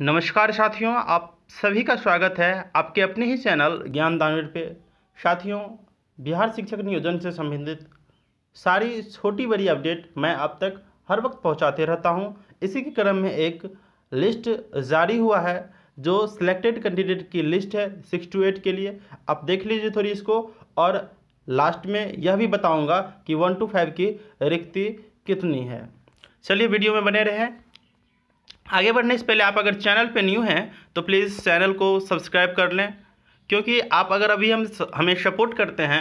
नमस्कार साथियों आप सभी का स्वागत है आपके अपने ही चैनल ज्ञान दानवीर पे साथियों बिहार शिक्षक नियोजन से संबंधित सारी छोटी बड़ी अपडेट मैं आप तक हर वक्त पहुंचाते रहता हूं इसी के क्रम में एक लिस्ट जारी हुआ है जो सिलेक्टेड कैंडिडेट की लिस्ट है सिक्स टू एट के लिए आप देख लीजिए थोड़ी इसको और लास्ट में यह भी बताऊँगा कि वन टू फाइव की रिक्ति कितनी है चलिए वीडियो में बने रहें आगे बढ़ने से पहले आप अगर चैनल पे न्यू हैं तो प्लीज़ चैनल को सब्सक्राइब कर लें क्योंकि आप अगर अभी हम हमें सपोर्ट करते हैं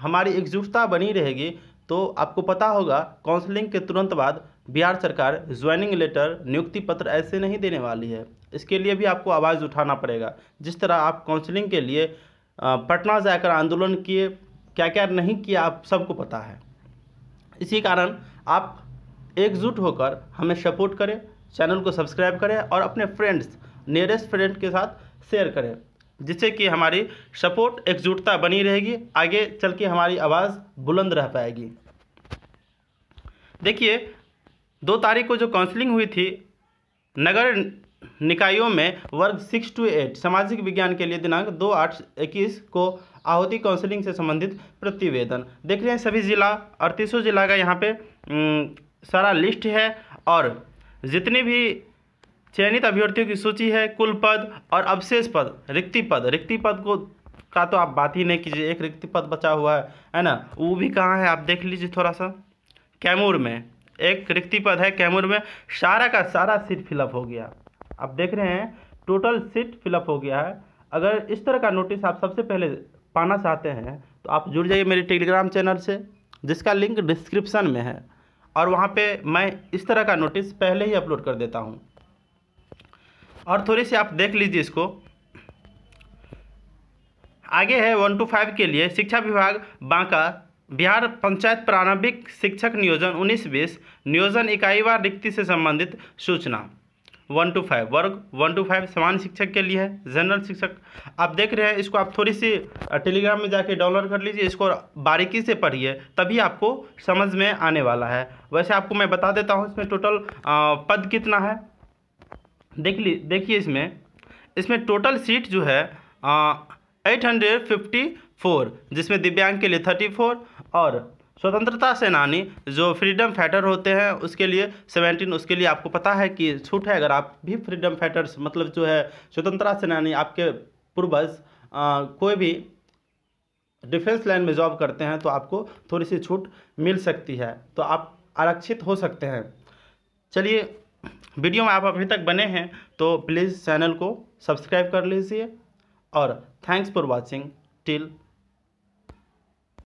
हमारी एकजुटता बनी रहेगी तो आपको पता होगा काउंसलिंग के तुरंत बाद बिहार सरकार ज्वाइनिंग लेटर नियुक्ति पत्र ऐसे नहीं देने वाली है इसके लिए भी आपको आवाज़ उठाना पड़ेगा जिस तरह आप काउंसलिंग के लिए पटना जाकर आंदोलन किए क्या क्या नहीं किया आप सबको पता है इसी कारण आप एकजुट होकर हमें सपोर्ट करें चैनल को सब्सक्राइब करें और अपने फ्रेंड्स नियरेस्ट फ्रेंड के साथ शेयर करें जिससे कि हमारी सपोर्ट एकजुटता बनी रहेगी आगे चल के हमारी आवाज़ बुलंद रह पाएगी देखिए दो तारीख को जो काउंसलिंग हुई थी नगर निकायों में वर्ग सिक्स टू एट सामाजिक विज्ञान के लिए दिनांक दो आठ इक्कीस को आहुति काउंसलिंग से संबंधित प्रतिवेदन देख रहे हैं सभी जिला अड़तीसों जिला का यहाँ पे सारा लिस्ट है और जितनी भी चयनित अभ्यर्थियों की सूची है कुल पद और अवशेष पद रिक्ति पद रिक्ति पद को का तो आप बात ही नहीं कीजिए एक रिक्ति पद बचा हुआ है है ना वो भी कहाँ है आप देख लीजिए थोड़ा सा कैमूर में एक रिक्ति पद है कैमूर में सारा का सारा सीट फिलअप हो गया आप देख रहे हैं टोटल सीट फिलअप हो गया है अगर इस तरह का नोटिस आप सबसे पहले पाना चाहते हैं तो आप जुड़ जाइए मेरे टेलीग्राम चैनल से जिसका लिंक डिस्क्रिप्शन में है और वहाँ पे मैं इस तरह का नोटिस पहले ही अपलोड कर देता हूँ और थोड़ी सी आप देख लीजिए इसको आगे है वन टू फाइव के लिए शिक्षा विभाग बांका बिहार पंचायत प्रारंभिक शिक्षक नियोजन उन्नीस बीस नियोजन इकाईवार रिक्ति से संबंधित सूचना वन टू फाइव वर्ग वन टू फाइव सामान्य शिक्षक के लिए है जनरल शिक्षक आप देख रहे हैं इसको आप थोड़ी सी टेलीग्राम में जाके डाउनलोड कर लीजिए इसको बारीकी से पढ़िए तभी आपको समझ में आने वाला है वैसे आपको मैं बता देता हूँ इसमें टोटल पद कितना है देख ली देखिए इसमें इसमें टोटल सीट जो है एट हंड्रेड फिफ्टी फोर जिसमें दिव्यांग के लिए थर्टी फोर और स्वतंत्रता सेनानी जो फ्रीडम फाइटर होते हैं उसके लिए सेवेंटीन उसके लिए आपको पता है कि छूट है अगर आप भी फ्रीडम फाइटर्स मतलब जो है स्वतंत्रता सेनानी आपके पूर्वज कोई भी डिफेंस लाइन में जॉब करते हैं तो आपको थोड़ी सी छूट मिल सकती है तो आप आरक्षित हो सकते हैं चलिए वीडियो में आप अभी तक बने हैं तो प्लीज़ चैनल को सब्सक्राइब कर लीजिए और थैंक्स फॉर वॉचिंग टिल